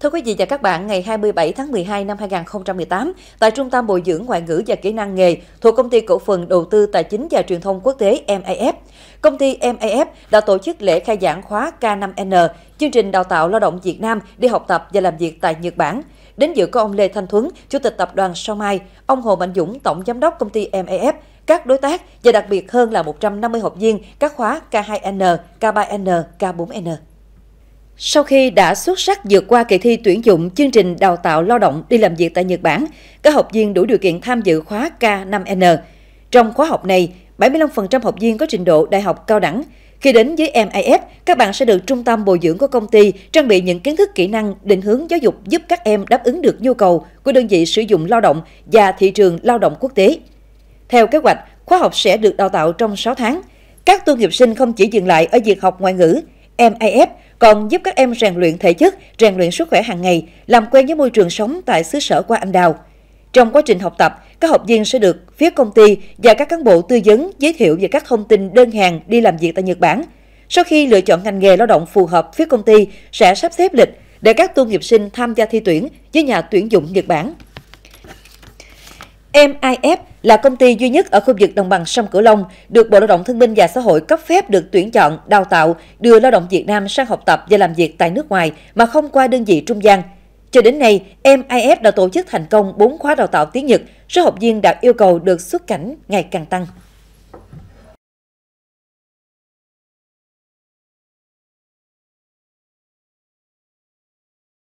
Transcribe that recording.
Thưa quý vị và các bạn, ngày 27 tháng 12 năm 2018, tại Trung tâm Bồi dưỡng Ngoại ngữ và Kỹ năng nghề thuộc Công ty Cổ phần Đầu tư Tài chính và Truyền thông Quốc tế MAF, công ty MAF đã tổ chức lễ khai giảng khóa K5N, chương trình đào tạo lao động Việt Nam đi học tập và làm việc tại Nhật Bản. Đến dự có ông Lê Thanh Thuấn, Chủ tịch Tập đoàn Sao Mai, ông Hồ Mạnh Dũng, Tổng Giám đốc công ty MAF, các đối tác và đặc biệt hơn là 150 học viên các khóa K2N, K3N, K4N. Sau khi đã xuất sắc vượt qua kỳ thi tuyển dụng chương trình đào tạo lao động đi làm việc tại Nhật Bản, các học viên đủ điều kiện tham dự khóa K5N. Trong khóa học này, 75% học viên có trình độ đại học cao đẳng. Khi đến với MIF, các bạn sẽ được trung tâm bồi dưỡng của công ty trang bị những kiến thức kỹ năng định hướng giáo dục giúp các em đáp ứng được nhu cầu của đơn vị sử dụng lao động và thị trường lao động quốc tế. Theo kế hoạch, khóa học sẽ được đào tạo trong 6 tháng. Các tu nghiệp sinh không chỉ dừng lại ở việc học ngoại ngữ, MIF còn giúp các em rèn luyện thể chất, rèn luyện sức khỏe hàng ngày, làm quen với môi trường sống tại xứ sở qua anh đào. Trong quá trình học tập, các học viên sẽ được phía công ty và các cán bộ tư vấn giới thiệu về các thông tin đơn hàng đi làm việc tại Nhật Bản. Sau khi lựa chọn ngành nghề lao động phù hợp, phía công ty sẽ sắp xếp lịch để các tu nghiệp sinh tham gia thi tuyển với nhà tuyển dụng Nhật Bản. MIF là công ty duy nhất ở khu vực đồng bằng sông Cửu Long được Bộ Lao động Thương binh và Xã hội cấp phép được tuyển chọn, đào tạo, đưa lao động Việt Nam sang học tập và làm việc tại nước ngoài mà không qua đơn vị trung gian. Cho đến nay, MIF đã tổ chức thành công 4 khóa đào tạo tiếng Nhật, số học viên đạt yêu cầu được xuất cảnh ngày càng tăng.